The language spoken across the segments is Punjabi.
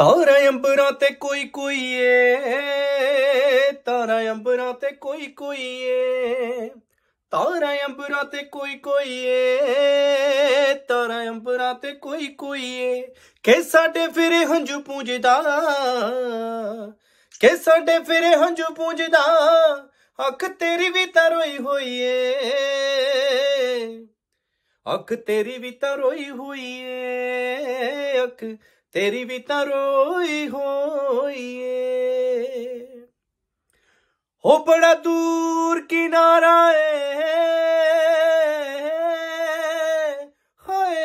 ਤਾਰਾ ਅੰਬਰਾਂ ਤੇ ਕੋਈ ਕੋਈ ਏ ਤਾਰਾ ਅੰਬਰਾਂ ਤੇ ਕੋਈ ਕੋਈ ਏ ਤਾਰਾ ਅੰਬਰਾਂ ਤੇ ਕੋਈ ਕੋਈ ਏ ਤਾਰਾ ਅੰਬਰਾਂ ਤੇ ਕੋਈ ਕੋਈ ਏ ਕੇ ਸਾਡੇ ਫਿਰ ਹੰਝੂ ਪੂੰਜਦਾ ਕੇ ਸਾਡੇ ਫਿਰ ਹੰਝੂ ਪੂੰਜਦਾ ਅੱਖ ਤੇਰੀ ਵੀ ਤਰੋਈ ਹੋਈ ਏ ਅੱਖ ਤੇਰੀ ਵੀ ਤਾਂ ਰੋਈ ਹੋਈ ਏ ਅੱਖ ਤੇਰੀ ਵੀ ਤਾਂ ਰੋਈ ਹੋਈ ਏ ਹੋ ਬੜਾ ਦੂਰ ਕਿਨਾਰਾ ਏ ਹੋਏ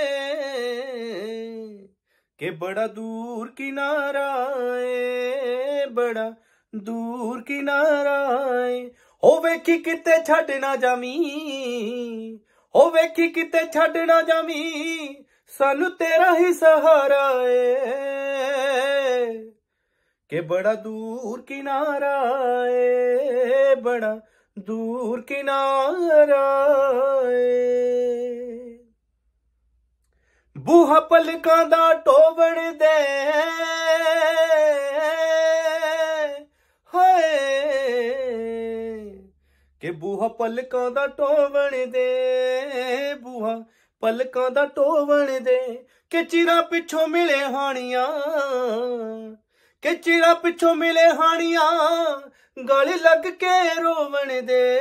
ਕਿ ਬੜਾ ਦੂਰ ਕਿਨਾਰਾ ਏ ਬੜਾ ਦੂਰ ਕਿਨਾਰਾ ਏ ਹੋ ਵੇਖੀ ਕਿਤੇ ਛੱਡ ਨਾ ਜਾਵੀਂ ਓ ਵੇਖੀ ਕਿਤੇ ਛੱਡ ਨਾ ਜਾਵੀ ਸਾਨੂੰ ਤੇਰਾ ਹੀ ਸਹਾਰਾ ਏ ਕਿ ਬੜਾ ਦੂਰ ਕਿਨਾਰਾ ਏ ਬੜਾ ਦੂਰ ਕਿਨਾਰਾ ਏ ਬੂਹਾ ਪਲਕਾਂ ਦਾ ਟੋਵਣ ਦੇ ਹੋਏ ਕਿ ਬੂਹਾ ਪਲਕਾਂ ਦਾ ਟੋਵਣ ਦੇ ਪਲਕਾਂ ਦਾ ਟੋਵਣ ਦੇ ਕਿ ਚਿਰਾ ਪਿੱਛੋਂ ਮਿਲੇ ਹਾਣੀਆਂ ਕਿ ਚਿਰਾ ਪਿੱਛੋਂ ਮਿਲੇ ਹਾਣੀਆਂ ਗਲ ਲੱਗ ਕੇ ਰੋਵਣ ਦੇ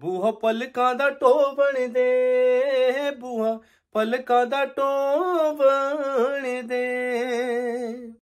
ਬੂਹਾ ਪਲਕਾਂ ਦਾ ਟੋਵਣ ਦੇ ਬੂਹਾ ਪਲਕਾਂ ਦਾ ਟੋਵਣ ਦੇ